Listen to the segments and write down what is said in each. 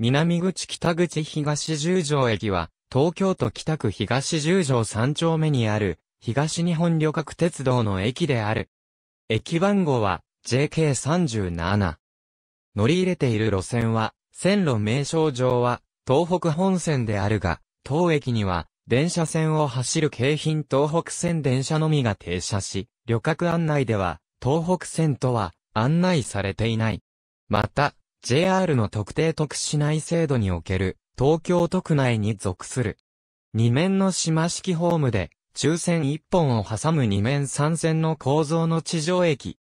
南口北口東十条駅は、東京都北区東十条3丁目にある、東日本旅客鉄道の駅である。駅番号は JK37。乗り入れている路線は、線路名称上は東北本線であるが、当駅には電車線を走る京浜東北線電車のみが停車し、旅客案内では東北線とは案内されていない。また、JR の特定特市内制度における東京都区内に属する。二面の島式ホームで、抽選一本を挟む二面三線の構造の地上駅。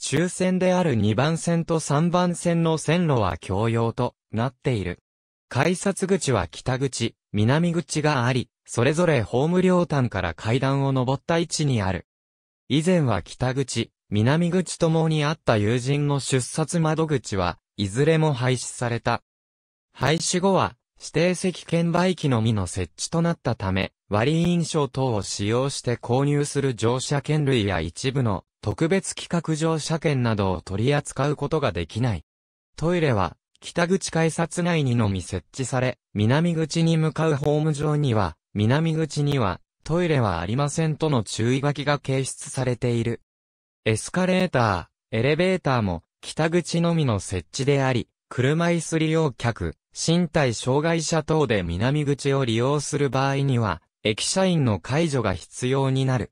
抽選である二番線と三番線の線路は共用となっている。改札口は北口、南口があり、それぞれホーム両端から階段を上った位置にある。以前は北口、南口ともにあった友人の出札窓口は、いずれも廃止された。廃止後は、指定席券売機のみの設置となったため、割印証等を使用して購入する乗車券類や一部の特別企画乗車券などを取り扱うことができない。トイレは、北口改札内にのみ設置され、南口に向かうホーム上には、南口には、トイレはありませんとの注意書きが掲出されている。エスカレーター、エレベーターも、北口のみの設置であり、車椅子利用客、身体障害者等で南口を利用する場合には、駅社員の解除が必要になる。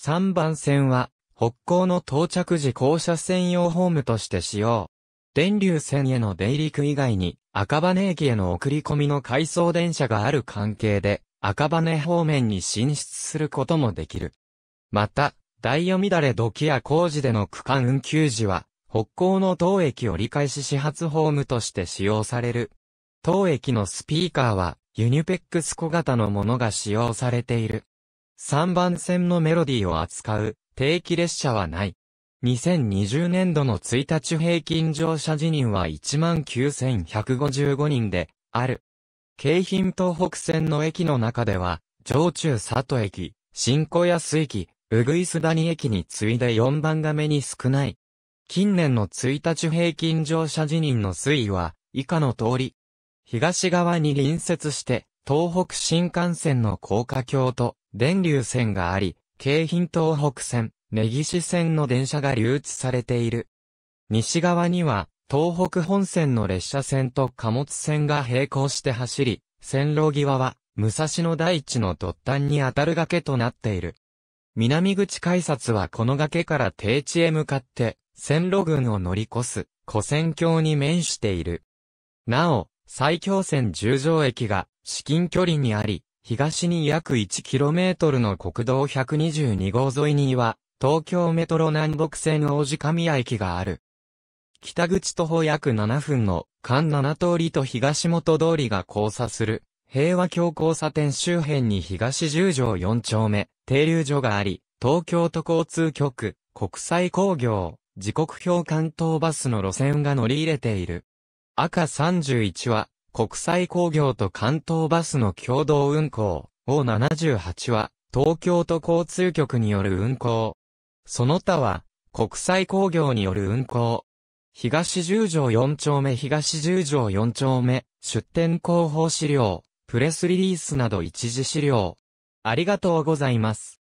3番線は、北港の到着時降車専用ホームとして使用。電流線への出入り区以外に、赤羽駅への送り込みの回送電車がある関係で、赤羽方面に進出することもできる。また、ダイヤ乱れ時や工事での区間運休時は、北港の当駅折り返し始発ホームとして使用される。当駅のスピーカーは、ユニペックス小型のものが使用されている。3番線のメロディーを扱う定期列車はない。2020年度の1日平均乗車辞任は19,155人で、ある。京浜東北線の駅の中では、上中里駅、新小安駅、うぐいす谷駅に次いで4番が目に少ない。近年の1日平均乗車辞任の推移は、以下の通り。東側に隣接して、東北新幹線の高架橋と、電流線があり、京浜東北線、根岸線の電車が留置されている。西側には、東北本線の列車線と貨物線が並行して走り、線路際は、武蔵野大地の突端に当たる崖となっている。南口改札はこの崖から低地へ向かって、線路群を乗り越す、古線橋に面している。なお、埼京線十条駅が至近距離にあり、東に約 1km の国道122号沿いには、東京メトロ南北線王子神谷駅がある。北口徒歩約7分の間7通りと東本通りが交差する、平和橋交差点周辺に東十条4丁目、停留所があり、東京都交通局、国際工業、時刻表関東バスの路線が乗り入れている。赤31は、国際工業と関東バスの共同運行。O78 は、東京都交通局による運行。その他は、国際工業による運行。東十条4丁目東十条4丁目、出店広報資料、プレスリリースなど一時資料。ありがとうございます。